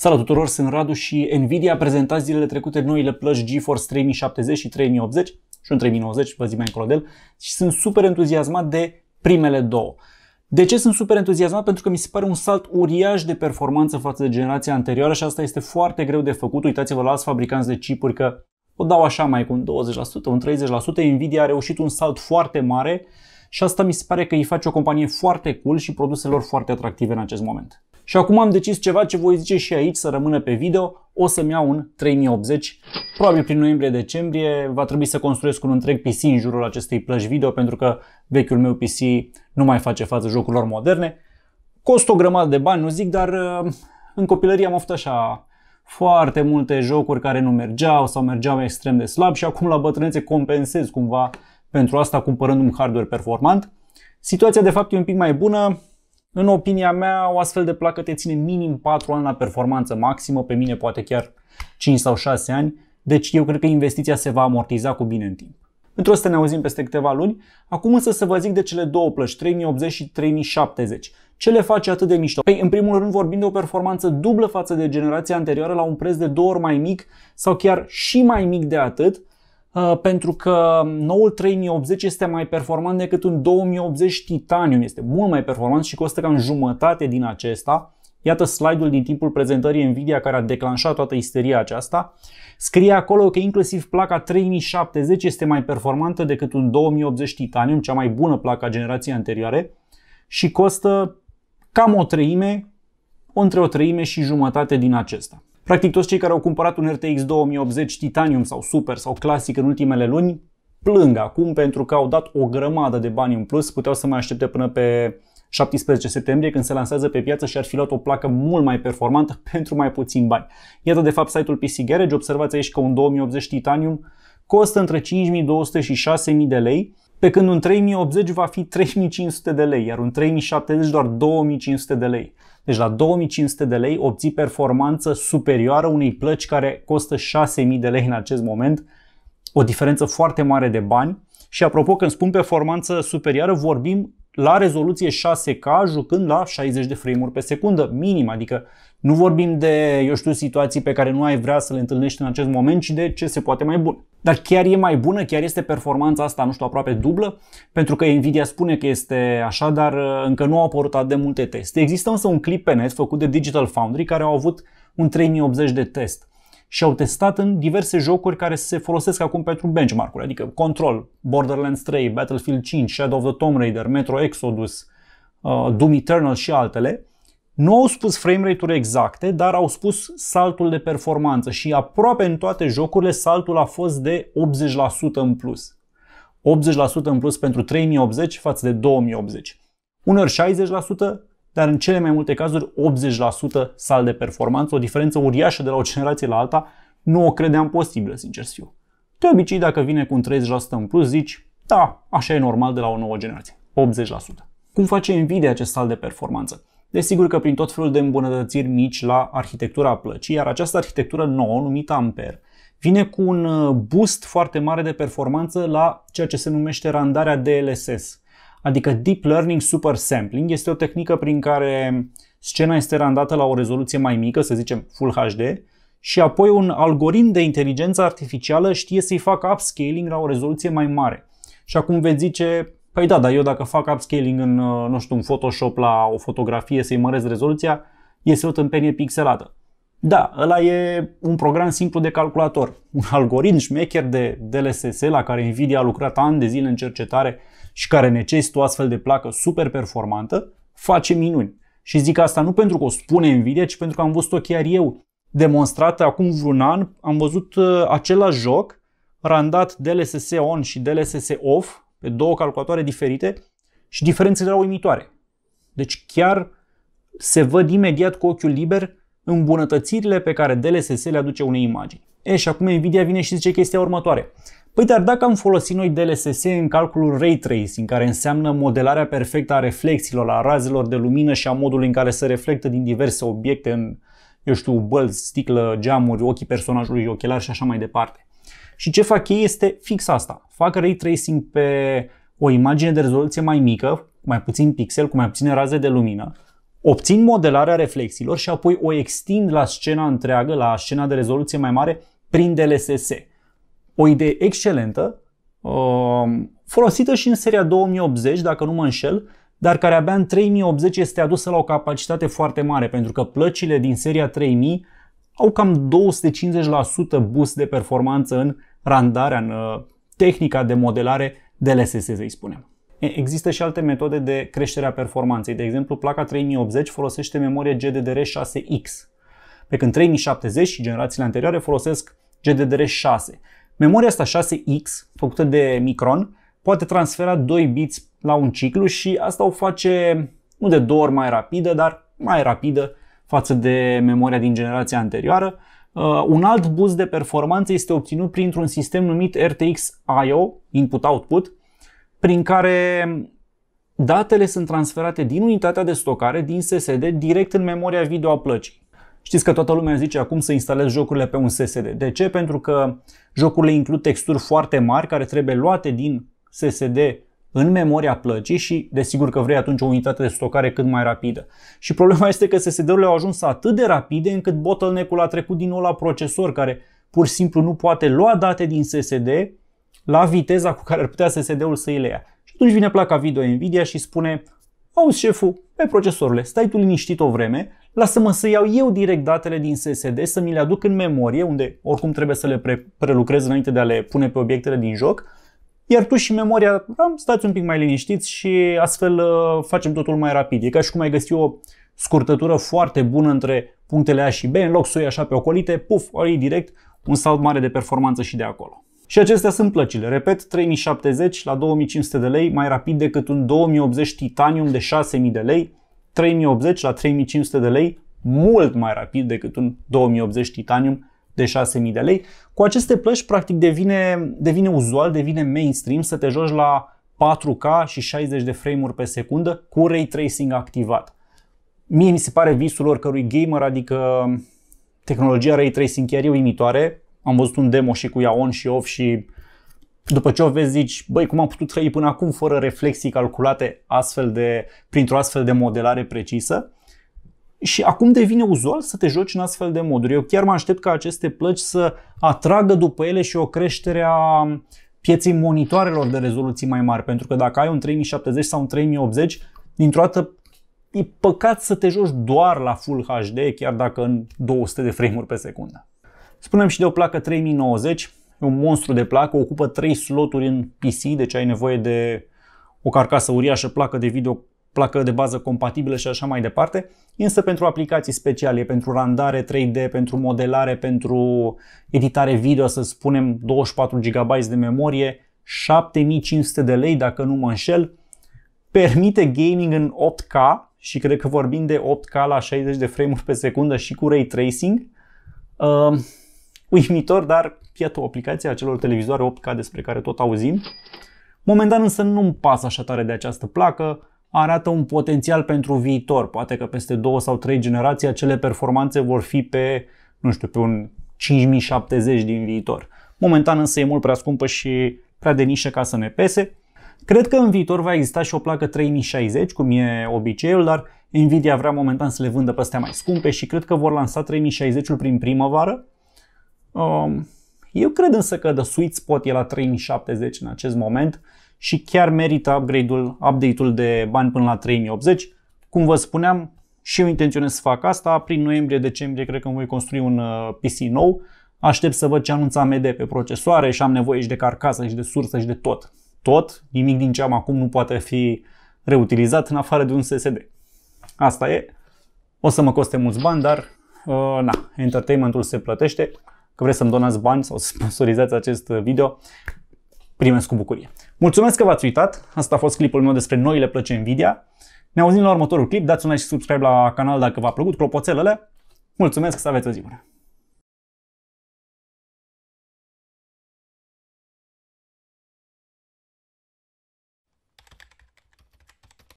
Salut tuturor, sunt Radu și Nvidia a prezentat zilele trecute noile plăci GeForce 3070 și 3080 și un 3090, vă zic mai încolo de el, și sunt super entuziasmat de primele două. De ce sunt super entuziasmat? Pentru că mi se pare un salt uriaș de performanță față de generația anterioară și asta este foarte greu de făcut. Uitați-vă la alți fabricanți de chipuri că o dau așa mai cu un 20%, un 30%. Nvidia a reușit un salt foarte mare și asta mi se pare că îi face o companie foarte cool și produselor foarte atractive în acest moment. Și acum am decis ceva ce voi zice și aici să rămână pe video, o să-mi iau un 3080. Probabil prin noiembrie-decembrie va trebui să construiesc un întreg PC în jurul acestei plăci video pentru că vechiul meu PC nu mai face față jocurilor moderne. Cost o grămadă de bani, nu zic, dar uh, în copilărie am avut așa foarte multe jocuri care nu mergeau sau mergeau extrem de slab și acum la bătrânețe compensez cumva pentru asta cumpărând un hardware performant. Situația de fapt e un pic mai bună, în opinia mea, o astfel de placă te ține minim 4 ani la performanță maximă, pe mine poate chiar 5 sau 6 ani, deci eu cred că investiția se va amortiza cu bine în timp. Pentru asta ne auzim peste câteva luni. Acum însă să vă zic de cele două plăci, 3080 și 3070. Ce le face atât de mișto? Păi, în primul rând vorbim de o performanță dublă față de generația anterioară la un preț de două ori mai mic sau chiar și mai mic de atât, Uh, pentru că noul 3080 este mai performant decât un 2080 Titanium. Este mult mai performant și costă cam jumătate din acesta. Iată slide-ul din timpul prezentării Nvidia care a declanșat toată isteria aceasta. Scrie acolo că inclusiv placa 3070 este mai performantă decât un 2080 Titanium, cea mai bună placa generației anterioare, și costă cam o treime, între o treime și jumătate din acesta. Practic toți cei care au cumpărat un RTX 2080 Titanium sau Super sau Classic în ultimele luni plâng acum pentru că au dat o grămadă de bani în plus, puteau să mai aștepte până pe 17 septembrie când se lansează pe piață și ar fi luat o placă mult mai performantă pentru mai puțin bani. Iată de fapt site-ul PC Garage, observați aici că un 2080 Titanium costă între 5200 și 6000 de lei, pe când un 3080 va fi 3500 de lei, iar un 3070 doar 2500 de lei. Deci la 2500 de lei obții performanță superioară unei plăci care costă 6000 de lei în acest moment, o diferență foarte mare de bani. Și apropo, când spun performanță superioară, vorbim la rezoluție 6K jucând la 60 de frame-uri pe secundă, minim, adică nu vorbim de, eu știu, situații pe care nu ai vrea să le întâlnești în acest moment, ci de ce se poate mai bun. Dar chiar e mai bună, chiar este performanța asta, nu știu, aproape dublă, pentru că Nvidia spune că este așa, dar uh, încă nu au apărut atât de multe teste. Există însă un clip pe net făcut de Digital Foundry care au avut un 3080 de test și au testat în diverse jocuri care se folosesc acum pentru benchmark-uri, adică Control, Borderlands 3, Battlefield 5, Shadow of the Tomb Raider, Metro Exodus, uh, Doom Eternal și altele. Nu au spus frame rate-uri exacte, dar au spus saltul de performanță și aproape în toate jocurile saltul a fost de 80% în plus. 80% în plus pentru 3080 față de 2080. Unor 60%, dar în cele mai multe cazuri 80% sal de performanță, o diferență uriașă de la o generație la alta, nu o credeam posibilă, sincer să fiu. De obicei, dacă vine cu un 30% în plus, zici, da, așa e normal de la o nouă generație, 80%. Cum face Nvidia acest sal de performanță? Desigur că prin tot felul de îmbunătățiri mici la arhitectura plăcii, iar această arhitectură nouă, numită Ampere, vine cu un uh, boost foarte mare de performanță la ceea ce se numește randarea DLSS adică Deep Learning Super Sampling. Este o tehnică prin care scena este randată la o rezoluție mai mică, să zicem Full HD, și apoi un algoritm de inteligență artificială știe să-i facă upscaling la o rezoluție mai mare. Și acum veți zice, păi da, dar eu dacă fac upscaling în, uh, nu știu, un Photoshop la o fotografie să-i măresc rezoluția, este o tâmpenie pixelată. Da, ăla e un program simplu de calculator, un algoritm șmecher de DLSS la care Nvidia a lucrat ani de zile în cercetare și care necesită o astfel de placă super performantă, face minuni. Și zic asta nu pentru că o spune Nvidia, ci pentru că am văzut-o chiar eu. Demonstrată acum vreun an, am văzut uh, același joc, randat DLSS on și DLSS off, pe două calculatoare diferite, și diferențele erau uimitoare. Deci chiar se văd imediat cu ochiul liber îmbunătățirile pe care DLSS le aduce unei imagini. E, și acum Nvidia vine și zice chestia următoare. Păi dar dacă am folosit noi DLSS în calculul ray tracing, care înseamnă modelarea perfectă a reflexiilor, a razelor de lumină și a modului în care se reflectă din diverse obiecte în, eu știu, bălți, sticlă, geamuri, ochii personajului, ochelari și așa mai departe. Și ce fac ei este fix asta. Fac ray tracing pe o imagine de rezoluție mai mică, mai puțin pixel, cu mai puține raze de lumină Obțin modelarea reflexiilor și apoi o extind la scena întreagă, la scena de rezoluție mai mare, prin DLSS. O idee excelentă, um, folosită și în seria 2080, dacă nu mă înșel, dar care abia în 3080 este adusă la o capacitate foarte mare, pentru că plăcile din seria 3000 au cam 250% boost de performanță în randarea, în uh, tehnica de modelare DLSS, să-i spunem. Există și alte metode de creștere a performanței. De exemplu, placa 3080 folosește memorie GDDR6X, pe când 3070 și generațiile anterioare folosesc GDDR6. Memoria asta 6X, făcută de Micron, poate transfera 2 bits la un ciclu și asta o face nu de două ori mai rapidă, dar mai rapidă față de memoria din generația anterioară. Uh, un alt boost de performanță este obținut printr-un sistem numit RTX IO, Input-Output, prin care datele sunt transferate din unitatea de stocare, din SSD, direct în memoria video a plăcii. Știți că toată lumea zice acum să instalezi jocurile pe un SSD. De ce? Pentru că jocurile includ texturi foarte mari care trebuie luate din SSD în memoria plăcii și desigur că vrei atunci o unitate de stocare cât mai rapidă. Și problema este că SSD-urile au ajuns atât de rapide încât bottleneck-ul a trecut din nou la procesor care pur și simplu nu poate lua date din SSD la viteza cu care ar putea SSD-ul să îi le ia. Și atunci vine placa video Nvidia și spune Auzi șeful, pe procesorule, stai tu liniștit o vreme, lasă-mă să iau eu direct datele din SSD, să mi le aduc în memorie, unde oricum trebuie să le pre- prelucrez înainte de a le pune pe obiectele din joc, iar tu și memoria RAM stați un pic mai liniștiți și astfel uh, facem totul mai rapid. E ca și cum ai găsi o scurtătură foarte bună între punctele A și B, în loc să o iei așa pe ocolite, puf, o iei direct, un salt mare de performanță și de acolo. Și acestea sunt plăcile. Repet, 3070 la 2500 de lei, mai rapid decât un 2080 Titanium de 6000 de lei, 3080 la 3500 de lei, mult mai rapid decât un 2080 Titanium de 6000 de lei. Cu aceste plăci, practic, devine, devine uzual, devine mainstream să te joci la 4K și 60 de frame-uri pe secundă cu ray tracing activat. Mie mi se pare visul oricărui gamer, adică tehnologia ray tracing chiar e uimitoare, am văzut un demo și cu ea on și off și după ce o vezi zici, băi, cum am putut trăi până acum fără reflexii calculate astfel de, printr-o astfel de modelare precisă. Și acum devine uzual să te joci în astfel de moduri. Eu chiar mă aștept ca aceste plăci să atragă după ele și o creștere a pieței monitoarelor de rezoluții mai mari, pentru că dacă ai un 3070 sau un 3080, dintr-o dată e păcat să te joci doar la Full HD, chiar dacă în 200 de frame-uri pe secundă. Spunem și de o placă 3090, e un monstru de placă, ocupă 3 sloturi în PC, deci ai nevoie de o carcasă uriașă, placă de video, placă de bază compatibilă și așa mai departe, însă pentru aplicații speciale, pentru randare 3D, pentru modelare, pentru editare video, să spunem 24 GB de memorie, 7500 de lei dacă nu mă înșel, permite gaming în 8K și cred că vorbim de 8K la 60 de frame-uri pe secundă și cu ray tracing. Uh, Uimitor, dar iată o aplicație a celor televizoare 8K despre care tot auzim. Momentan însă nu-mi pasă așa tare de această placă, arată un potențial pentru viitor. Poate că peste două sau trei generații acele performanțe vor fi pe, nu știu, pe un 5070 din viitor. Momentan însă e mult prea scumpă și prea de nișă ca să ne pese. Cred că în viitor va exista și o placă 3060, cum e obiceiul, dar Nvidia vrea momentan să le vândă pe astea mai scumpe și cred că vor lansa 3060-ul prin primăvară, Um, eu cred însă că the sweet spot e la 3070 în acest moment și chiar merită upgrade-ul, update-ul de bani până la 3080. Cum vă spuneam, și eu intenționez să fac asta. Prin noiembrie-decembrie cred că îmi voi construi un uh, PC nou. Aștept să văd ce anunța AMD pe procesoare și am nevoie și de carcasă și de sursă și de tot. Tot, nimic din ce am acum nu poate fi reutilizat în afară de un SSD. Asta e. O să mă coste mulți bani, dar uh, na, entertainmentul se plătește că vreți să-mi donați bani sau să sponsorizați acest uh, video, primesc cu bucurie. Mulțumesc că v-ați uitat, asta a fost clipul meu despre noile plăce Nvidia. Ne auzim la următorul clip, dați un like și subscribe la canal dacă v-a plăcut, clopoțelele. Mulțumesc, să aveți o zi bună!